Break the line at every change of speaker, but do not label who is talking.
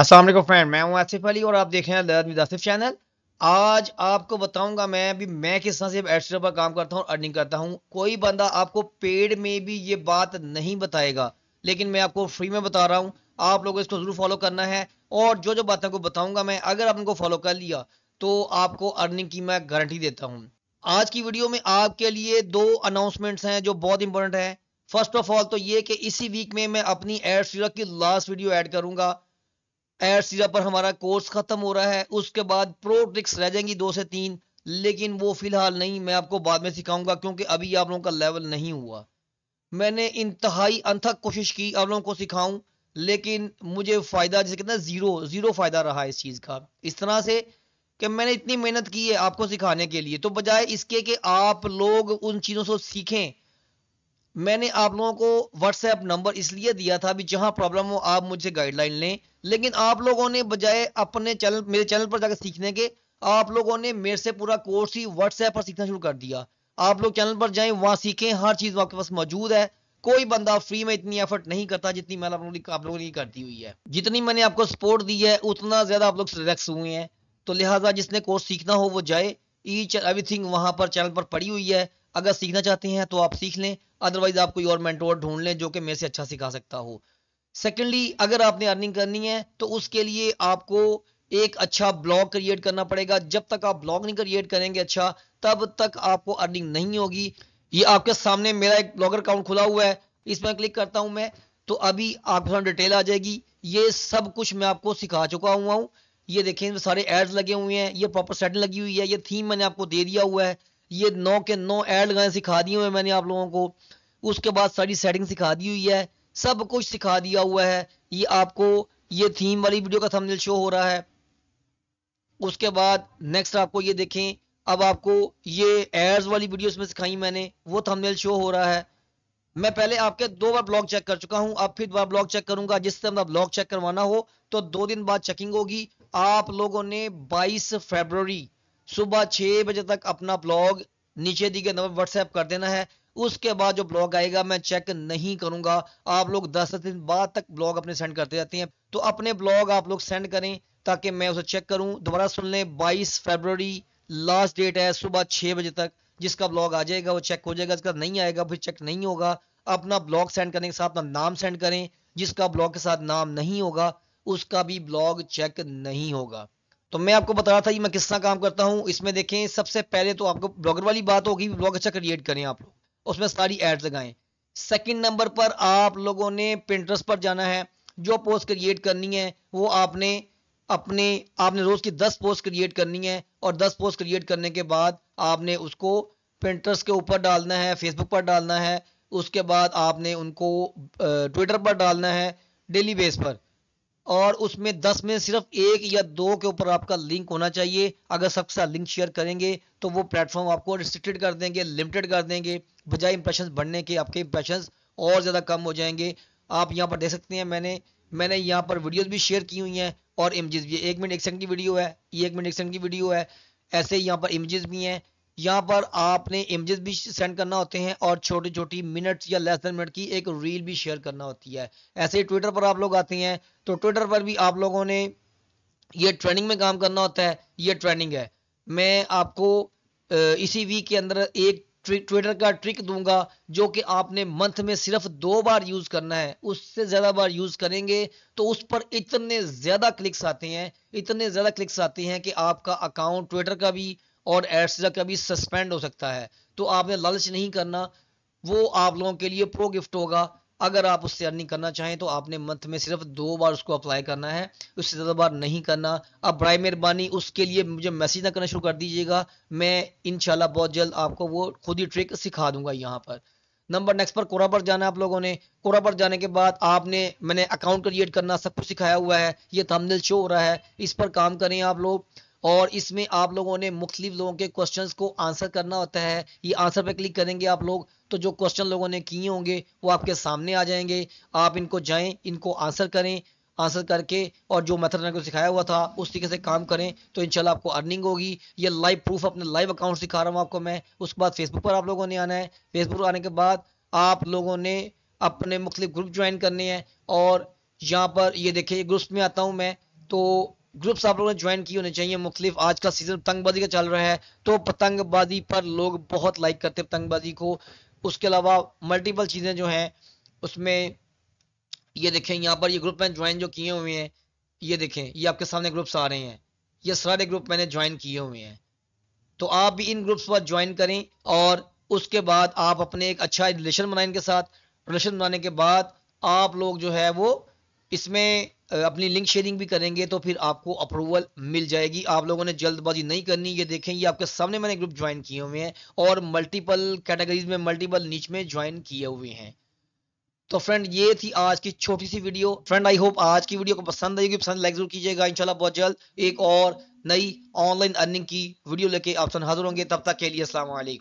Aslam friend मैं हूँ आसिफ अली और आप देख रहे हैं आसिफ चैनल आज आपको बताऊंगा मैं भी मैं किस तरह से एक्स्ट्रा पर काम करता हूँ अर्निंग करता हूँ कोई बंदा आपको पेड में भी ये बात नहीं बताएगा लेकिन मैं आपको फ्री में बता रहा हूँ आप लोगों इसको ज़रूर फॉलो करना है और जो जो बातें को बताऊंगा मैं अगर आप फॉलो कर लिया तो आपको अर्निंग की मैं गारंटी देता हूँ आज की वीडियो में आपके लिए दो अनाउंसमेंट्स हैं जो बहुत इंपॉर्टेंट है फर्स्ट ऑफ ऑल तो ये कि इसी वीक में मैं अपनी एड की लास्ट वीडियो ऐड करूंगा एड सीरा पर हमारा कोर्स खत्म हो रहा है उसके बाद प्रो ट्रिक्स रह जाएंगी दो से तीन लेकिन वो फिलहाल नहीं मैं आपको बाद में सिखाऊंगा क्योंकि अभी आप लोगों का लेवल नहीं हुआ मैंने इंतहाई अनथक कोशिश की आप लोगों को सिखाऊं लेकिन मुझे फ़ायदा जैसे कहते हैं ज़ीरो ज़ीरो फ़ायदा रहा इस चीज़ का इस तरह से कि मैंने इतनी मेहनत की है आपको सिखाने के लिए तो बजाय इसके कि आप लोग उन चीज़ों से सीखें मैंने आप लोगों को व्हाट्सएप नंबर इसलिए दिया था भी जहां प्रॉब्लम हो आप मुझसे गाइडलाइन लें लेकिन आप लोगों ने बजाय अपने चैनल मेरे चैनल पर जाकर सीखने के आप लोगों ने मेरे से पूरा कोर्स ही व्हाट्सएप पर सीखना शुरू कर दिया आप लोग चैनल पर जाएं वहां सीखें हर चीज आपके पास मौजूद है कोई बंदा फ्री में इतनी एफर्ट नहीं करता जितनी मैंने आप लोगों आप लोगों की करती हुई है जितनी मैंने आपको सपोर्ट दी है उतना ज्यादा आप लोग रिलैक्स हुए हैं तो लिहाजा जिसने कोर्स सीखना हो वो जाए ईच एवरीथिंग वहां पर चैनल पर पड़ी हुई है अगर सीखना चाहते हैं तो आप सीख लें अदरवाइज आप कोई और मेंटोर ढूंढ लें जो कि मेरे से अच्छा सिखा सकता हो सेकेंडली अगर आपने अर्निंग करनी है तो उसके लिए आपको एक अच्छा ब्लॉग क्रिएट करना पड़ेगा जब तक आप ब्लॉग नहीं क्रिएट करेंगे अच्छा तब तक आपको अर्निंग नहीं होगी ये आपके सामने मेरा एक ब्लॉगर अकाउंट खुला हुआ है इसमें क्लिक करता हूं मैं तो अभी आपके सामने डिटेल आ जाएगी ये सब कुछ मैं आपको सिखा चुका हुआ हूँ ये देखें सारे एड्स लगे हुए हैं ये प्रॉपर सेटिंग लगी हुई है ये थीम मैंने आपको दे दिया हुआ है ये नौ के नौ एड लगाने सिखा दिए हुए मैंने आप लोगों को उसके बाद सारी सेटिंग सिखा दी हुई है सब कुछ सिखा दिया हुआ है ये आपको ये थीम वाली वीडियो का थंबनेल शो हो रहा है उसके बाद नेक्स्ट आपको ये देखें अब आपको ये एड्स वाली वीडियो में सिखाई मैंने वो थंबनेल शो हो रहा है मैं पहले आपके दो बार ब्लॉग चेक कर चुका हूं अब फिर दोबारा ब्लॉग चेक करूंगा जिससे हमारा ब्लॉग चेक करवाना हो तो दो दिन बाद चेकिंग होगी आप लोगों ने 22 फरवरी सुबह 6 बजे तक अपना ब्लॉग नीचे दी गए नंबर व्हाट्सएप कर देना है उसके बाद जो ब्लॉग आएगा मैं चेक नहीं करूंगा आप लोग दस दिन बाद तक ब्लॉग अपने सेंड करते रहते हैं तो अपने ब्लॉग आप लोग सेंड करें ताकि मैं उसे चेक करूं दोबारा सुन लें बाईस फरवरी लास्ट डेट है सुबह छह बजे तक जिसका ब्लॉग आ जाएगा वो चेक हो जाएगा जिसका नहीं आएगा फिर चेक नहीं होगा अपना ब्लॉग सेंड करने के साथ अपना नाम सेंड करें जिसका ब्लॉग के साथ नाम नहीं होगा उसका भी ब्लॉग चेक नहीं होगा तो मैं आपको बता रहा था कि मैं किस तरह काम करता हूं इसमें देखें सबसे पहले तो आपको ब्लॉगर वाली बात होगी ब्लॉग अच्छा क्रिएट करें आप लोग उसमें सारी एड्स लगाएं सेकंड नंबर पर आप लोगों ने प्रिंटर्स पर जाना है जो पोस्ट क्रिएट करनी है वो आपने अपने आपने रोज़ की दस पोस्ट क्रिएट करनी है और दस पोस्ट क्रिएट करने के बाद आपने उसको प्रिंटर्स के ऊपर डालना है फेसबुक पर डालना है उसके बाद आपने उनको ट्विटर पर डालना है डेली बेस पर और उसमें दस में सिर्फ एक या दो के ऊपर आपका लिंक होना चाहिए अगर सबके साथ लिंक शेयर करेंगे तो वो प्लेटफॉर्म आपको रिस्ट्रिक्टेड कर देंगे लिमिटेड कर देंगे बजाय इंप्रेशन बढ़ने के आपके इंप्रेशन और ज़्यादा कम हो जाएंगे आप यहाँ पर देख सकते हैं मैंने मैंने यहाँ पर वीडियोज़ भी शेयर की हुई हैं और इमेजेस भी एक मिनट एक सेकंड की वीडियो है ये एक मिनट एक सेकंड की वीडियो है ऐसे यहाँ पर इमेजेस भी हैं यहाँ पर आपने इमेजेस भी सेंड करना होते हैं और छोटी छोटी मिनट्स या लेस देन मिनट की एक रील भी शेयर करना होती है ऐसे ही ट्विटर पर आप लोग आते हैं तो ट्विटर पर भी आप लोगों ने ये ट्रेनिंग में काम करना होता है ये ट्रेंडिंग है मैं आपको इसी वीक के अंदर एक ट्विटर का ट्रिक दूंगा जो कि आपने मंथ में सिर्फ दो बार यूज करना है उससे ज्यादा बार यूज करेंगे तो उस पर इतने ज्यादा क्लिक्स आते हैं इतने ज्यादा क्लिक्स आते हैं कि आपका अकाउंट ट्विटर का भी और एड्स का कभी सस्पेंड हो सकता है तो आपने लालच नहीं करना वो आप लोगों के लिए प्रो गिफ्ट होगा अगर आप उससे अर्निंग करना चाहें तो आपने मंथ में सिर्फ दो बार उसको अप्लाई करना है उससे ज़्यादा बार नहीं करना अब बर मेहरबानी उसके लिए मुझे मैसेज ना करना शुरू कर दीजिएगा मैं इनशाला बहुत जल्द आपको वो खुद ही ट्रिक सिखा दूंगा यहाँ पर नंबर नेक्स्ट पर कोरा पर जाना आप लोगों ने कोरा पर जाने के बाद आपने मैंने अकाउंट क्रिएट करना सब कुछ सिखाया हुआ है ये थंबनेल शो हो रहा है इस पर काम करें आप लोग और इसमें आप लोगों ने मुख्तलिफ लोगों के क्वेश्चंस को आंसर करना होता है ये आंसर पे क्लिक करेंगे आप लोग तो जो क्वेश्चन लोगों ने किए होंगे वो आपके सामने आ जाएंगे आप इनको जाएं इनको आंसर करें आंसर करके और जो मेथड मैंने सिखाया हुआ था उस तरीके से काम करें तो इंशाल्लाह आपको अर्निंग होगी ये लाइव प्रूफ अपने लाइव अकाउंट सिखा रहा हूँ आपको मैं उसके बाद फेसबुक पर आप लोगों ने आना है फेसबुक आने के बाद आप लोगों ने अपने मुख्तलिफ ग्रुप ज्वाइन करने हैं और यहाँ पर ये देखिए ग्रुप में आता हूँ मैं तो ग्रुप्स आप लोगों ने ज्वाइन किए होने चाहिए मुख्तलिफ आज का सीजन पतंगबाजी का चल रहा है तो पतंगबाजी पर लोग बहुत लाइक करते हैं पतंगबाजी को उसके अलावा मल्टीपल चीज़ें जो हैं उसमें ये देखें यहाँ पर ये ग्रुप मैंने ज्वाइन जो किए हुए हैं ये देखें ये आपके सामने ग्रुप्स आ रहे हैं ये सारे ग्रुप मैंने ज्वाइन किए हुए हैं तो आप भी इन ग्रुप्स पर ज्वाइन करें और उसके बाद आप अपने एक अच्छा रिलेशन बनाए इनके साथ रिलेशन बनाने के बाद आप लोग जो है वो इसमें अपनी लिंक शेयरिंग भी करेंगे तो फिर आपको अप्रूवल मिल जाएगी आप लोगों ने जल्दबाजी नहीं करनी ये देखें ये आपके सामने मैंने ग्रुप ज्वाइन किए हुए हैं और मल्टीपल कैटेगरीज में मल्टीपल नीच में ज्वाइन किए हुए हैं तो फ्रेंड ये थी आज की छोटी सी वीडियो फ्रेंड आई होप आज की वीडियो को पसंद आएगी पसंद लाइक जरूर कीजिएगा इंशाल्लाह बहुत जल्द एक और नई ऑनलाइन अर्निंग की वीडियो लेके आप सन हाजिर होंगे तब तक के लिए असलम